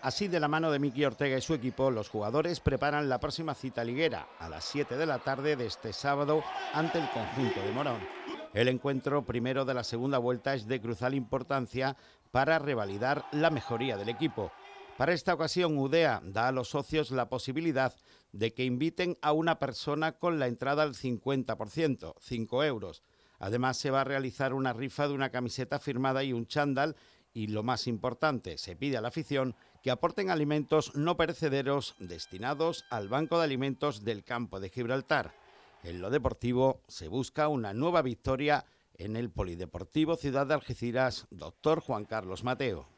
Así, de la mano de Miki Ortega y su equipo, los jugadores preparan la próxima cita liguera a las 7 de la tarde de este sábado ante el conjunto de Morón. El encuentro primero de la segunda vuelta es de crucial importancia para revalidar la mejoría del equipo. Para esta ocasión, UDEA da a los socios la posibilidad de que inviten a una persona con la entrada al 50%, 5 euros. Además, se va a realizar una rifa de una camiseta firmada y un chándal y lo más importante, se pide a la afición que aporten alimentos no perecederos destinados al Banco de Alimentos del Campo de Gibraltar. En lo deportivo se busca una nueva victoria en el Polideportivo Ciudad de Algeciras, doctor Juan Carlos Mateo.